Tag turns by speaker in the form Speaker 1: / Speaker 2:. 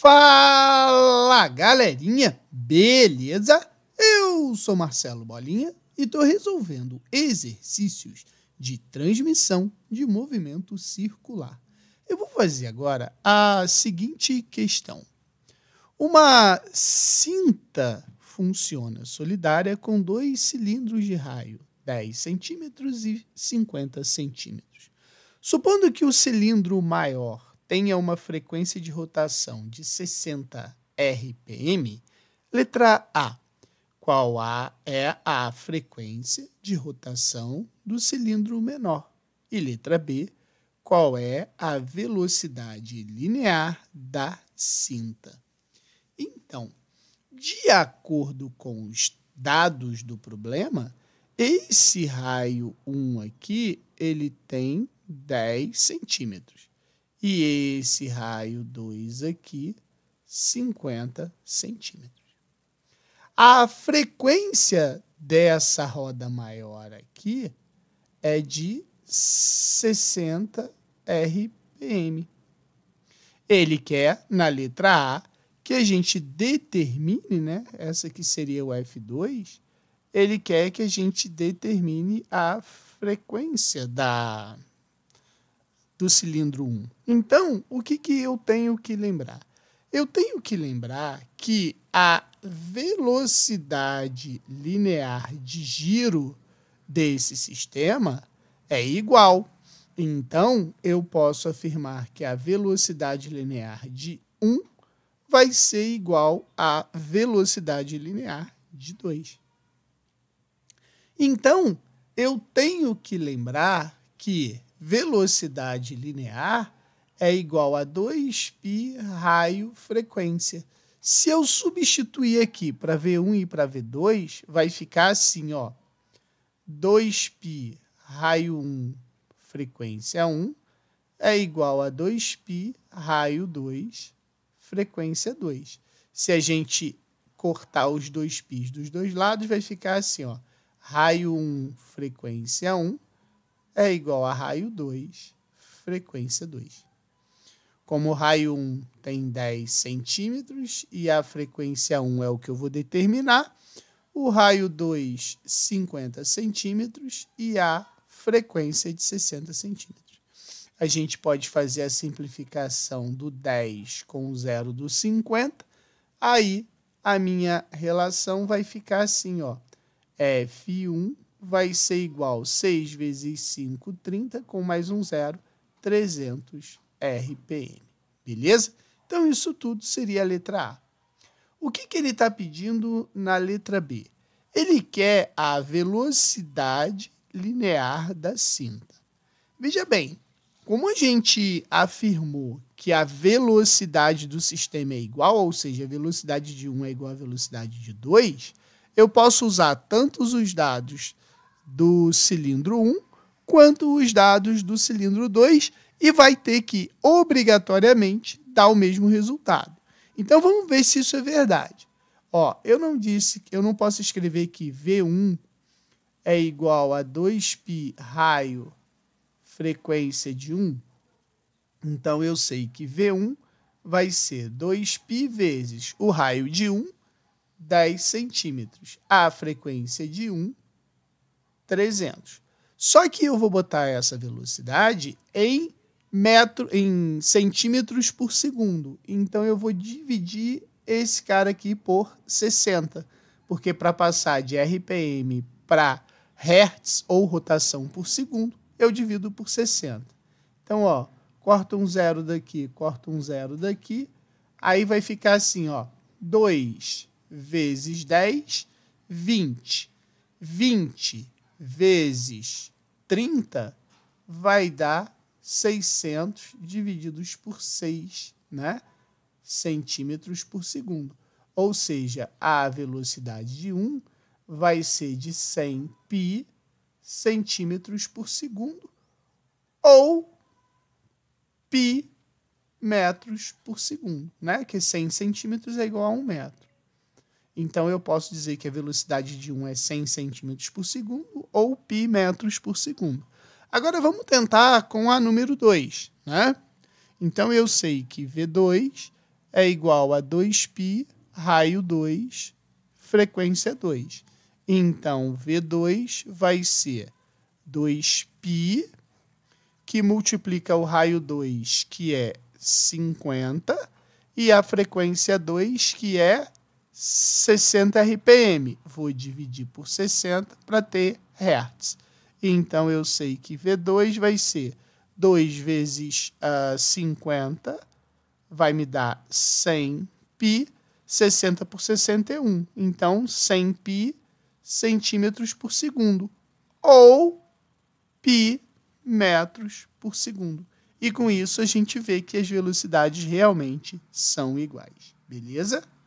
Speaker 1: Fala galerinha, beleza? Eu sou Marcelo Bolinha e estou resolvendo exercícios de transmissão de movimento circular. Eu vou fazer agora a seguinte questão: uma cinta funciona solidária com dois cilindros de raio, 10 centímetros e 50 centímetros. Supondo que o cilindro maior tenha uma frequência de rotação de 60 RPM? Letra A. Qual a é a frequência de rotação do cilindro menor? E letra B. Qual é a velocidade linear da cinta? Então, de acordo com os dados do problema, esse raio 1 aqui, ele tem 10 centímetros. E esse raio 2 aqui, 50 centímetros. A frequência dessa roda maior aqui é de 60 RPM. Ele quer, na letra A, que a gente determine, né? Essa que seria o F2, ele quer que a gente determine a frequência da do cilindro 1. Então, o que, que eu tenho que lembrar? Eu tenho que lembrar que a velocidade linear de giro desse sistema é igual. Então, eu posso afirmar que a velocidade linear de 1 vai ser igual à velocidade linear de 2. Então, eu tenho que lembrar que velocidade linear é igual a 2π raio frequência. Se eu substituir aqui para V1 e para V2, vai ficar assim, ó. 2π raio 1 frequência 1 é igual a 2π raio 2 frequência 2. Se a gente cortar os dois π's dos dois lados, vai ficar assim, ó. Raio 1 frequência 1 é igual a raio 2, frequência 2. Como o raio 1 tem 10 centímetros e a frequência 1 é o que eu vou determinar, o raio 2, 50 centímetros e a frequência de 60 centímetros. A gente pode fazer a simplificação do 10 com o zero do 50, aí a minha relação vai ficar assim, ó, F1 vai ser igual a 6 vezes 5, 30, com mais um zero, 300 RPM. Beleza? Então, isso tudo seria a letra A. O que, que ele está pedindo na letra B? Ele quer a velocidade linear da cinta. Veja bem, como a gente afirmou que a velocidade do sistema é igual, ou seja, a velocidade de 1 é igual à velocidade de 2, eu posso usar tanto os dados do cilindro 1 quanto os dados do cilindro 2 e vai ter que, obrigatoriamente, dar o mesmo resultado. Então vamos ver se isso é verdade. Ó, eu não disse, eu não posso escrever que V1 é igual a 2π raio frequência de 1. Então eu sei que V1 vai ser 2π vezes o raio de 1, 10 centímetros, a frequência de 1, 300. Só que eu vou botar essa velocidade em metro, em centímetros por segundo. Então eu vou dividir esse cara aqui por 60, porque para passar de RPM para hertz ou rotação por segundo, eu divido por 60. Então, ó, corta um zero daqui, corta um zero daqui, aí vai ficar assim, ó, 2 vezes 10, 20. 20 vezes 30 vai dar 600 divididos por 6, né? centímetros por segundo. Ou seja, a velocidade de 1 vai ser de 100 pi centímetros por segundo ou pi metros por segundo, né? Que 100 centímetros é igual a 1 metro. Então eu posso dizer que a velocidade de 1 é 100 centímetros por segundo ou pi metros por segundo. Agora vamos tentar com a número 2, né? Então eu sei que V2 é igual a 2π raio 2 frequência 2. Então V2 vai ser 2π que multiplica o raio 2, que é 50, e a frequência 2, que é 60 RPM. Vou dividir por 60 para ter Hertz. Então, eu sei que V2 vai ser 2 vezes uh, ah, 50, vai me dar 100 pi, 60 por 61. Então, 100 pi centímetros por segundo, ou pi metros por segundo. E com isso, a gente vê que as velocidades realmente são iguais. Beleza?